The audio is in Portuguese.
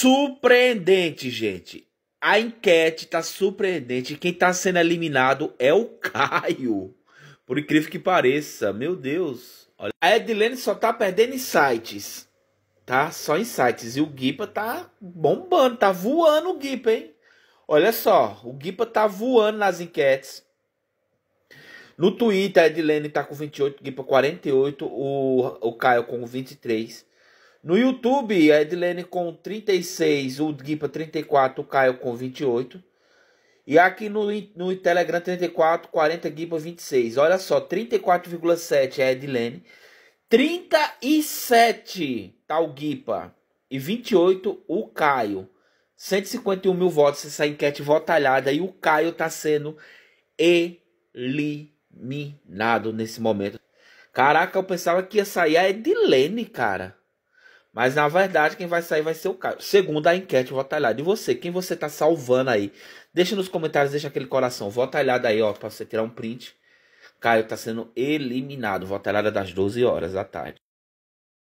Surpreendente, gente. A enquete tá surpreendente. Quem tá sendo eliminado é o Caio. Por incrível que pareça. Meu Deus. Olha. A Edilene só tá perdendo em sites, Tá? Só em sites. E o Guipa tá bombando. Tá voando o Guipa, hein? Olha só. O Guipa tá voando nas enquetes. No Twitter, a Edilene tá com 28, o Guipa 48, o, o Caio com 23. No YouTube, a Edlene com 36, o Guipa 34, o Caio com 28. E aqui no, no Telegram 34, 40, Guipa 26. Olha só, 34,7 é a Edlene. 37 tá o Guipa. E 28 o Caio. 151 mil votos essa enquete votalhada. E o Caio tá sendo eliminado nesse momento. Caraca, eu pensava que ia sair a Edlene, cara. Mas na verdade, quem vai sair vai ser o Caio. Segundo a enquete, vota talhado. E você, quem você tá salvando aí? Deixa nos comentários, deixa aquele coração. Vota talhado aí, ó, pra você tirar um print. Caio tá sendo eliminado. Vota talhada das 12 horas da tarde.